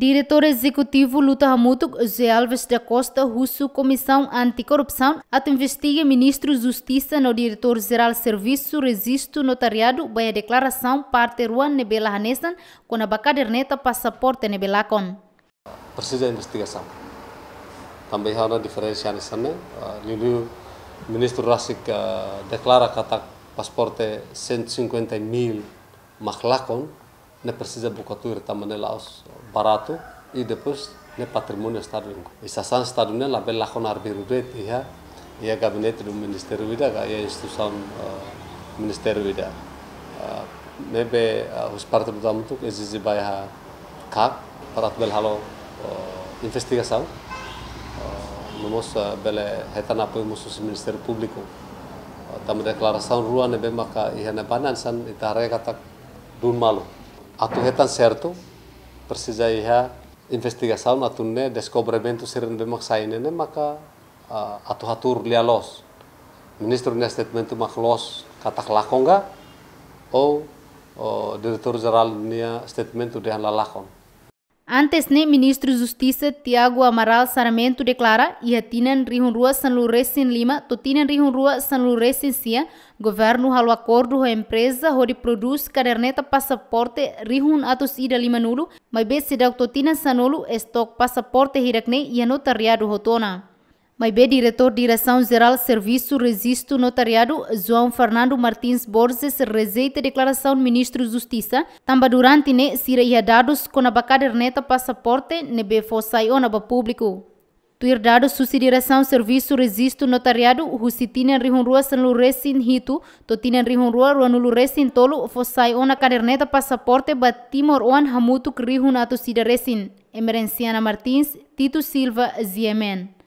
Diretor Executivo Luta Ramuto, José Alves da Costa, russo Comissão Anticorrupção, ato investiga Ministro Justiça no Diretor-Geral Serviço Registro Notariado, bem a declaração parte Ruan Nebela Hanesan, com a bacaderneta passaporte nebelacon. Precisa de investigação. Também há uma diferença nisso, né? Ah, o ministro Rasik ah, declara que o passaporte 150 é mil maclacon. ne precisa bucături tamane laos barato i e depois ne patrimonio stadion. i e sa san estadunidense la bella arbi rudet ia e ia gabinet du ministeru vida ga ia instituição uh, ministério vida. Uh, nebe os uh, parte do damutu exizi bai ha kak parat bel halo investigação. Nomos bele hetan apoi musus ministeru publiku, Tamu declaração ruan nebe maka ia ne banan san itare katak dun malu hetan certo, precisaria investigação, atunne descobrimento serem bemak sainene, maka uh, hatur lia lialos. Ministro ne statement maklos katak lakonga, ou o diretor geral nia statement udah lalakon. Antes, né, ministro de Tiago Amaral Saramento declara ia tinan rihun rua San Luresin Lima, to tinan rihun rua San Luresin Sia, governo halo acordo ho empresa ho di produz caderneta pasaporte rihun atos ida lima nulu, mas be se da to tinan sanolu estoque passaporte hirakne e anotariado hotona. Mai bem, diretor Direção Geral Serviço Registro Notariado, João Fernando Martins Borges, rezeita declaração Ministro Justiça, também durante ne sira ia dados com a caderneta passaporte ne be fossai onaba público. Tuir dados susi direção Serviço Registro Notariado, husitinen rihunrua san luresin hitu, totinen rihunrua ruan luresin tolu fossai ona caderneta passaporte batimor timor oan hamutuk rihun ato sideresin. Emerenciana Martins, Tito Silva, Ziemen.